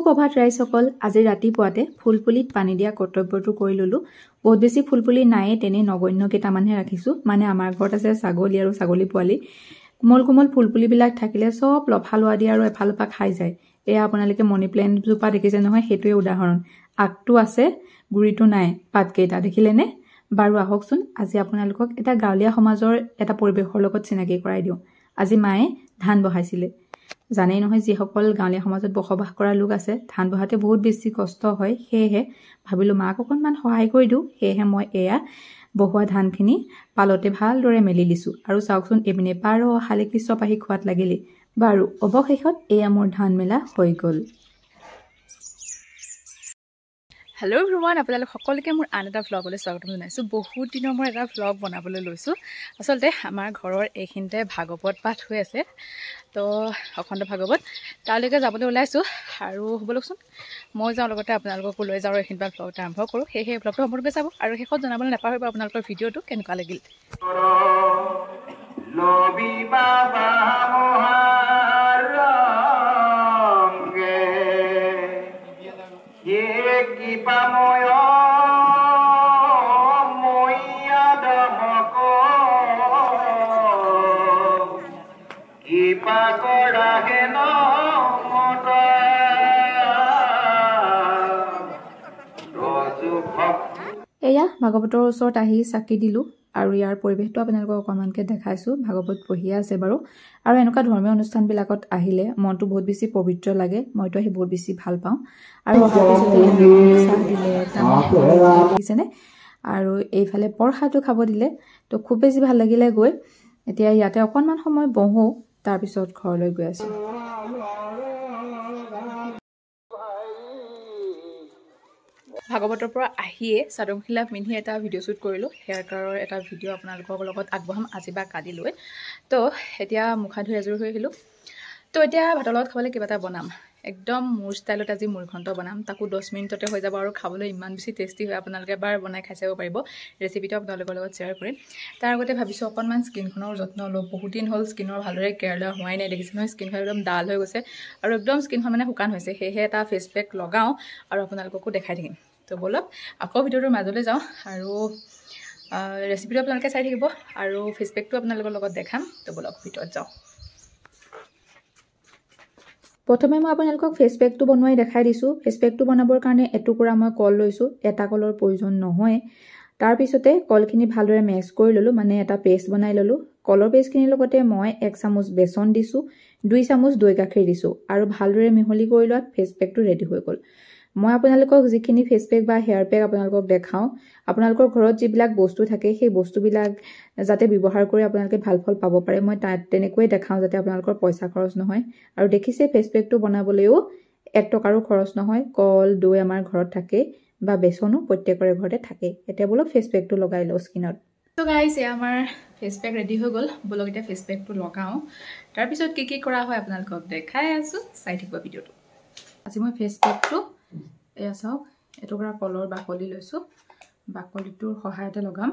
সুপ্ৰভাত ৰাইজসকল আজি ৰাতিপুৱাতে ফুলপুলিত পানী দিয়া কৰ্তব্যটো কৰি ললোঁ বহুত বেছি ফুলপুলি নাইয়ে তেনে নগন্য কেইটামানহে ৰাখিছো মানে আমাৰ ঘৰত আছে ছাগলী আৰু ছাগলী পোৱালি কোমল কোমল ফুলপুলিবিলাক থাকিলে চব লফা লোৱা দিয়ে আৰু এফালৰ পৰা খাই যায় এয়া আপোনালোকে মণি প্লেণ্টজোপা দেখিছে নহয় সেইটোৱে উদাহৰণ আগটো আছে গুৰিটো নাই পাতকেইটা নে বাৰু আহকচোন আজি আপোনালোকক এটা গাঁৱলীয়া সমাজৰ এটা পৰিৱেশৰ লগত চিনাকি কৰাই দিওঁ আজি মায়ে ধান বহাইছিলে জানেই নহয় যিসকল গাঁৱলীয়া সমাজত বসবাস কৰা লোক আছে ধান বহাতে বহুত বেছি কষ্ট হয় সেয়েহে ভাবিলোঁ মাক অকণমান সহায় কৰি দিওঁ সেয়েহে মই এয়া বহোৱা ধানখিনি পালতে ভালদৰে মেলি দিছোঁ আৰু চাওকচোন এপিনে পাৰ শালিকী চপ আহি খোৱাত লাগিলেই বাৰু অৱশেষত এয়া মোৰ ধান মেলা হৈ গ'ল হেল্ল' ভ্ৰমণ আপোনালোক সকলোকে মোৰ আন এটা ভ্লগলৈ স্বাগতম জনাইছোঁ বহুত দিনৰ মই এটা ভ্লগ বনাবলৈ লৈছোঁ আচলতে আমাৰ ঘৰৰ এইখিনিতে ভাগৱত পাঠ হৈ আছে তো অখণ্ড ভাগৱত তালৈকে যাবলৈ ওলাইছোঁ আৰু হ'বলোকচোন মই যাওঁ লগতে আপোনালোককো লৈ যাওঁ এইখিনি পৰা ভ্লগটো আৰম্ভ কৰোঁ সেই সেই ভ্লগটো সম্পূৰ্ণকৈ চাব আৰু শেষত জনাবলৈ নাপাহৰিব আপোনালোকৰ ভিডিঅ'টো কেনেকুৱা লাগিল এয়া ভাগৱতৰ ওচৰত আহি চাকি দিলোঁ আৰু ইয়াৰ পৰিৱেশটো আপোনালোকক অকণমানকৈ দেখাইছোঁ ভাগৱত পঢ়িয়ে আছে বাৰু আৰু এনেকুৱা ধৰ্মীয় অনুষ্ঠানবিলাকত আহিলে মনটো বহুত বেছি পবিত্ৰ লাগে মইতো আহি বহুত বেছি ভাল পাওঁ আৰু অহাৰ আৰু এইফালে প্ৰসাদটো খাব দিলে তো খুব বেছি ভাল লাগিলে গৈ এতিয়া ইয়াতে অকণমান সময় বহোঁ তাৰপিছত ঘৰলৈ গৈ আছোঁ ভাগৱতৰ পৰা আহিয়ে চাদং খিলাপ পিন্ধি এটা ভিডিঅ' শ্বুট কৰিলোঁ হেয়াৰ কাৰৰ এটা ভিডিঅ' আপোনালোকৰ লগত আগবঢ়াম আজি বা কালিলৈ তো এতিয়া মুখা ধুই এযোৰ হৈ আহিলোঁ তো এতিয়া ভাতৰ লগত খাবলৈ কিবা এটা বনাম একদম মোৰ ষ্টাইলত আজি মূৰঘণ্ট বনাম তাকো দহ মিনিটতে হৈ যাব আৰু খাবলৈ ইমান বেছি টেষ্টি হয় আপোনালোকে এবাৰ বনাই খাই চাব পাৰিব ৰেচিপিটো আপোনালোকৰ লগত শ্বেয়াৰ কৰিম তাৰ আগতে ভাবিছোঁ অকণমান স্কিনখনৰ যত্ন লওঁ বহুত দিন হ'ল স্কিনৰ ভালদৰে কেয়াৰ লোৱা হোৱাই নাই দেখিছোঁ নহয় স্কিনখন একদম ডাল হৈ গৈছে আৰু একদম স্কিনখন মানে শুকান হৈছে সেয়েহে এটা ফেচপেক লগাওঁ আৰু আপোনালোককো দেখাই থাকিম তো বলক আকৌ ভিডিঅ'টোৰ মাজলৈ যাওঁ আৰু ৰেচিপিটো আপোনালোকে চাই থাকিব আৰু ফিডবেকটো আপোনালোকৰ লগত দেখাম তো বলক ভিতৰত যাওঁ প্ৰথমে মই আপোনালোকক ফেচপেকটো বনোৱাই দেখাই দিছোঁ ফেচপেকটো বনাবৰ কাৰণে এটুকুৰা মই কল লৈছোঁ এটা কলৰ প্ৰয়োজন নহয় তাৰপিছতে কলখিনি ভালদৰে মেচ কৰি ল'লোঁ মানে এটা পেষ্ট বনাই ল'লোঁ কলৰ পেষ্টখিনিৰ লগতে মই এক চামুচ বেচন দিছোঁ দুই চামুচ দৈ গাখীৰ দিছোঁ আৰু ভালদৰে মিহলি কৰি লোৱাত ফেচপেকটো ৰেডি হৈ গ'ল মই আপোনালোকক যিখিনি ফেচ পেক বা হেয়াৰ পেক আপোনালোকক দেখাওঁ আপোনালোকৰ ঘৰত যিবিলাক বস্তু থাকে সেই বস্তুবিলাক যাতে ব্যৱহাৰ কৰি আপোনালোকে ভাল ফল পাব পাৰে মই তাত তেনেকৈয়ে দেখাওঁ যাতে আপোনালোকৰ পইচা খৰচ নহয় আৰু দেখিছে ফেচ পেকটো বনাবলৈও এক টকাৰো খৰচ নহয় কল দৈ আমাৰ ঘৰত থাকে বা বেচনো প্ৰত্যেকৰে ঘৰতে থাকে এতিয়া বোলো ফেচ পেকটো লগাই লওঁ স্কিনত গাইছ এয়া আমাৰ ফেচ পেক ৰেডি হৈ গ'ল বোলক এতিয়া ফেচ পেকটো লগাওঁ তাৰপিছত কি কি কৰা হয় আপোনালোকক দেখাই আছোঁ চাই থাকিব ভিডিঅ'টো আজি মই ফেচ পেকটো এয়া চাওক এটুকুৰা কলৰ বাকলি লৈছোঁ বাকলিটোৰ সহায়তে লগাম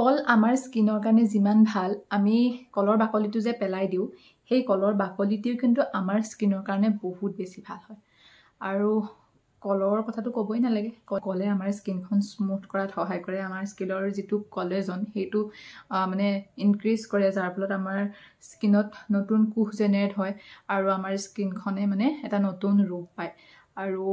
কল আমাৰ স্কিনৰ কাৰণে যিমান ভাল আমি কলৰ বাকলিটো যে পেলাই দিওঁ সেই কলৰ বাকলিটোও কিন্তু আমাৰ স্কিনৰ কাৰণে বহুত বেছি ভাল হয় আৰু কলৰ কথাটো ক'বই নালাগে কলে আমাৰ স্কিনখন স্মুথ কৰাত সহায় কৰে আমাৰ স্কিনৰ যিটো কলেজন সেইটো মানে ইনক্ৰিজ কৰে যাৰ ফলত আমাৰ স্কিনত নতুন কোষ জেনেৰেট হয় আৰু আমাৰ স্কিনখনে মানে এটা নতুন ৰূপ পায় আৰু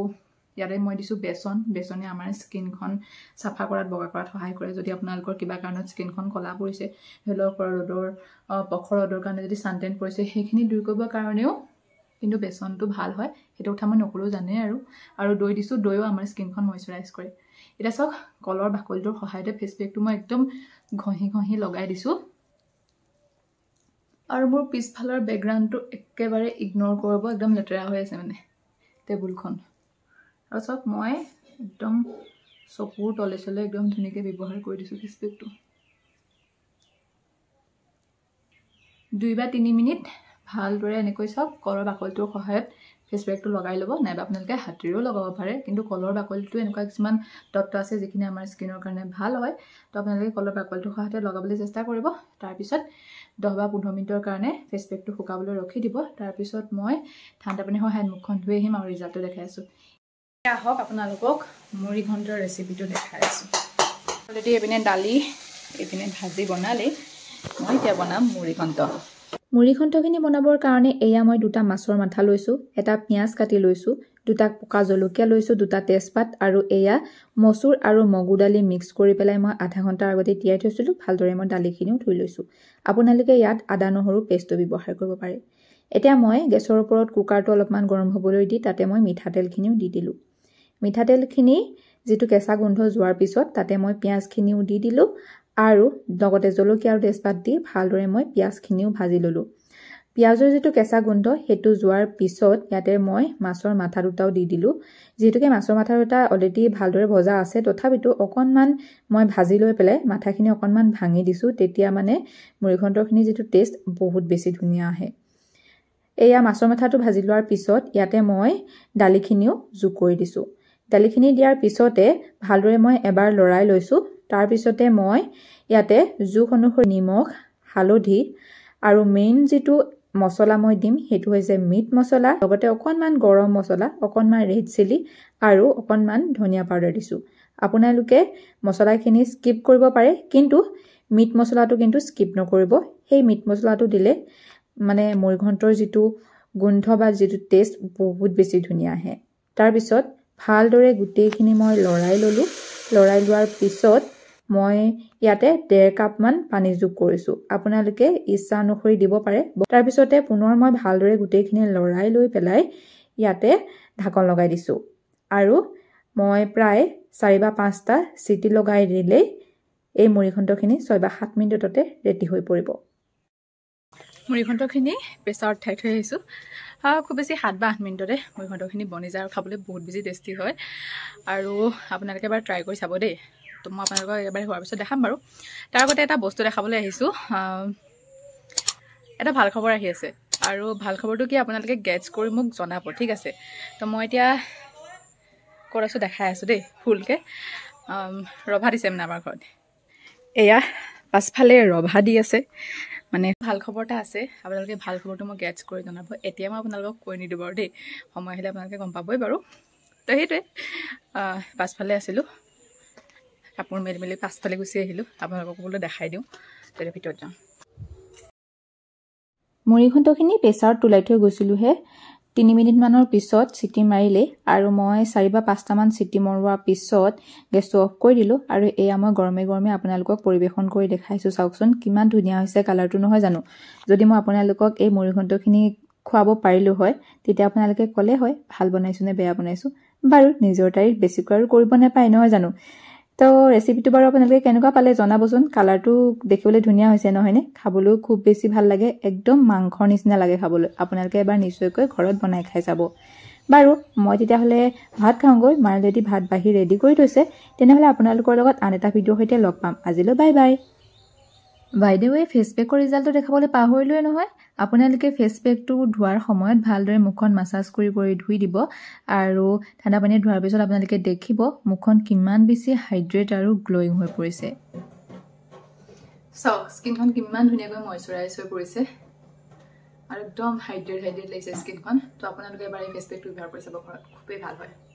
ইয়াতে মই দিছোঁ বেচন বেচনে আমাৰ স্কিনখন চাফা কৰাত বগা কৰাত সহায় কৰে যদি আপোনালোকৰ কিবা কাৰণত স্কিনখন ক'লা পৰিছে ধৰি লওক ৰ'দৰ পখৰ ৰ'দৰ কাৰণে যদি চানটেন পৰিছে সেইখিনি দূৰ কৰিবৰ কাৰণেও কিন্তু বেচনটো ভাল হয় সেইটো কথা মই নকলেও জানে আৰু আৰু দৈ দিছোঁ দৈও আমাৰ স্কিনখন ময়শ্চাৰাইজ কৰে এতিয়া চাওক কলৰ বাকলিটোৰ সহায়তে ফেচ পেকটো মই একদম ঘঁহি ঘঁহি লগাই দিছোঁ আৰু মোৰ পিছফালৰ বেকগ্ৰাউণ্ডটো একেবাৰে ইগন'ৰ কৰিব একদম লেতেৰা হৈ আছে মানে টেবুলখন আৰু চাওক মই একদম চকুৰ তলে চলে একদম ধুনীয়াকৈ ব্যৱহাৰ কৰি দিছোঁ ফেচ পেকটো দুই বা তিনি মিনিট ভালদৰে এনেকৈ চাওক কলৰ বাকলিটোৰ সহায়ত ফেচ পেকটো লগাই ল'ব নাইবা আপোনালোকে হাতেৰেও লগাব পাৰে কিন্তু কলৰ বাকলিটো এনেকুৱা কিছুমান তত্ত্ব আছে যিখিনি আমাৰ স্কিনৰ কাৰণে ভাল হয় তো আপোনালোকে কলৰ বাকলিটোৰ সহায়তে লগাবলৈ চেষ্টা কৰিব তাৰপিছত দহ বা পোন্ধৰ মিনিটৰ কাৰণে ফেচ পেকটো শুকাবলৈ ৰখি দিব তাৰপিছত মই ঠাণ্ডা পানীৰ সহায়ত মুখখন ধুই আহিম আৰু ৰিজাল্টটো দেখাই আছোঁ এতিয়া আহক আপোনালোকক মুড়িঘণ্টৰ ৰেচিপিটো দেখাই আছোঁ অলৰেডি এইপিনে দালি এইপিনে ভাজি বনালেই মই এতিয়া বনাম মুড়িঘণ্ট মুড়ি মুড়িঘণ্টখিনি বনাবৰ কাৰণে এয়া মই দুটা মাছৰ মাথা লৈছোঁ এটা পিঁয়াজ কাটি লৈছোঁ দুটা পকা জলকীয়া লৈছোঁ দুটা তেজপাত আৰু এয়া মচুৰ আৰু মগু দালি মিক্স কৰি পেলাই মই আধা ঘণ্টাৰ আগতে তিয়াই থৈছিলোঁ ভালদৰে মই দালিখিনিও ধুই লৈছোঁ আপোনালোকে ইয়াত আদা নহৰু পেষ্টো ব্যৱহাৰ কৰিব পাৰে এতিয়া মই গেছৰ ওপৰত কুকাৰটো অলপমান গৰম হ'বলৈ দি তাতে মই মিঠাতেলখিনিও দি দিলোঁ মিঠাতেলখিনি যিটো কেঁচা গোন্ধ যোৱাৰ পিছত তাতে মই পিঁয়াজখিনিও দি দিলোঁ আৰু লগতে জলকীয়া আৰু তেজপাত দি ভালদৰে মই পিঁয়াজখিনিও ভাজি ললোঁ পিঁয়াজৰ যিটো কেঁচা গোন্ধ সেইটো যোৱাৰ পিছত ইয়াতে মই মাছৰ মাথা দুটাও দি দিলোঁ যিহেতুকে মাছৰ মাথা দুটা অলৰেডি ভালদৰে ভজা আছে তথাপিতো অকণমান মই ভাজি লৈ পেলাই মাথাখিনি অকণমান ভাঙি দিছোঁ তেতিয়া মানে মুৰিঘণ্টৰখিনি যিটো টেষ্ট বহুত বেছি ধুনীয়া আহে এয়া মাছৰ মাথাটো ভাজি লোৱাৰ পিছত ইয়াতে মই দালিখিনিও যোগ কৰি দিছোঁ দালিখিনি দিয়াৰ পিছতে ভালদৰে মই এবাৰ লৰাই লৈছোঁ তাৰপিছতে মই ইয়াতে জোখ অনুসৰি নিমখ হালধি আৰু মেইন যিটো মছলা মই দিম সেইটো হৈছে মিট মছলা লগতে অকণমান গৰম মছলা অকণমান ৰেড চিলি আৰু অকণমান ধনিয়া পাউডাৰ দিছোঁ আপোনালোকে মছলাখিনি স্কিপ কৰিব পাৰে কিন্তু মিট মছলাটো কিন্তু স্কিপ নকৰিব সেই মিট মছলাটো দিলে মানে মুৰিঘণ্টৰ যিটো গোন্ধ বা যিটো টেষ্ট বহুত বেছি ধুনীয়া আহে তাৰপিছত ভালদৰে গোটেইখিনি মই লৰাই ল'লোঁ লৰাই লোৱাৰ পিছত মই ইয়াতে ডেৰ কাপমান পানী যোগ কৰিছোঁ আপোনালোকে ইচ্ছা অনুসৰি দিব পাৰে তাৰপিছতে পুনৰ মই ভালদৰে গোটেইখিনি লৰাই লৈ পেলাই ইয়াতে ঢাকন লগাই দিছোঁ আৰু মই প্ৰায় চাৰি বা পাঁচটা চিটি লগাই দিলেই এই মুড়িঘণ্টখিনি ছয় বা সাত মিনিটতে ৰেডি হৈ পৰিব মুড়িঘণ্টখিনি প্ৰেছাৰত ঠাই থৈ আহিছোঁ খুব বেছি সাত বা আঠ মিনিটতে মুড়িঘণ্টখিনি বনি যায় আৰু খাবলৈ বহুত বেছি টেষ্টি হয় আৰু আপোনালোকে এবাৰ ট্ৰাই কৰি চাব দেই তো মই আপোনালোকক এবাৰ হোৱাৰ পিছত দেখাম বাৰু তাৰ আগতে এটা বস্তু দেখাবলৈ আহিছোঁ এটা ভাল খবৰ আহি আছে আৰু ভাল খবৰটো কি আপোনালোকে গেটছ কৰি মোক জনাব ঠিক আছে তো মই এতিয়া ক'ত আছোঁ দেখাই আছোঁ দেই ফুলকৈ ৰভা দিছে মানে আমাৰ ঘৰত এয়া পাছফালে ৰভা দি আছে মানে ভাল খবৰ এটা আছে আপোনালোকে ভাল খবৰটো মই গেটছ কৰি জনাব এতিয়া মই আপোনালোকক কৈ নিদিওঁ বাৰু দেই সময় আহিলে আপোনালোকে গম পাবই বাৰু তো সেইটোৱে পাছফালে আছিলোঁ কাপোৰ মেলি মেলি পাছফালে গুচি আহিলোঁ আপোনালোককো বোলো দেখাই দিওঁ তেতিয়া ভিতৰত যাওঁ মুড়িখুন্তখিনি প্ৰেছাৰত তোলাই থৈ গৈছিলোঁহে তিনি মিনিটমানৰ পিছত চিটি মাৰিলে আৰু মই চাৰি বা পাঁচটামান চিটি মৰোৱাৰ পিছত গেছটো অফ কৰি দিলোঁ আৰু এয়া মই গৰমে গৰমে আপোনালোকক পৰিৱেশন কৰি দেখাইছোঁ চাওকচোন কিমান ধুনীয়া হৈছে কালাৰটো নহয় জানো যদি মই আপোনালোকক এই মুড়িঘণ্টখিনি খুৱাব পাৰিলোঁ হয় তেতিয়া আপোনালোকে ক'লে হয় ভাল বনাইছোঁ নে বেয়া বনাইছোঁ বাৰু নিজৰ তাৰিখ বেছিকৈ আৰু কৰিব নাপায় নহয় জানো তো ৰেচিপিটো বাৰু আপোনালোকে কেনেকুৱা পালে জনাবচোন কালাৰটো দেখিবলৈ ধুনীয়া হৈছে নহয়নে খাবলৈও খুব বেছি ভাল লাগে একদম মাংসৰ নিচিনা লাগে খাবলৈ আপোনালোকে এবাৰ নিশ্চয়কৈ ঘৰত বনাই খাই চাব বাৰু মই তেতিয়াহ'লে ভাত খাওঁগৈ মাৰ যদি ভাত বাঢ়ি ৰেডি কৰি থৈছে তেনেহ'লে আপোনালোকৰ লগত আন এটা ভিডিঅ'ৰ সৈতে লগ পাম আজিলৈ বাই বাই বাইদেউ এই ফেচবেকৰ ৰিজাল্টটো দেখাবলৈ পাহৰিলোৱে নহয় আপোনালোকে ফেচ পেকটো ধোৱাৰ সময়ত ভালদৰে মুখখন মাছাজ কৰি কৰি ধুই দিব আৰু ঠাণ্ডা পানী ধোৱাৰ পিছত আপোনালোকে দেখিব মুখখন কিমান বেছি হাইড্ৰেট আৰু গ্ল'য়িং হৈ পৰিছে চাওক স্কিনখন কিমান ধুনীয়াকৈ মইশ্চাৰাইজ হৈ পৰিছে আৰু একদম হাইড্ৰেট হাইড্ৰেট লাগিছে স্কিনখন ত' আপোনালোকে এবাৰ এই ফেচ পেকটো ব্যৱহাৰ কৰি চাব ঘৰত খুবেই ভাল হয়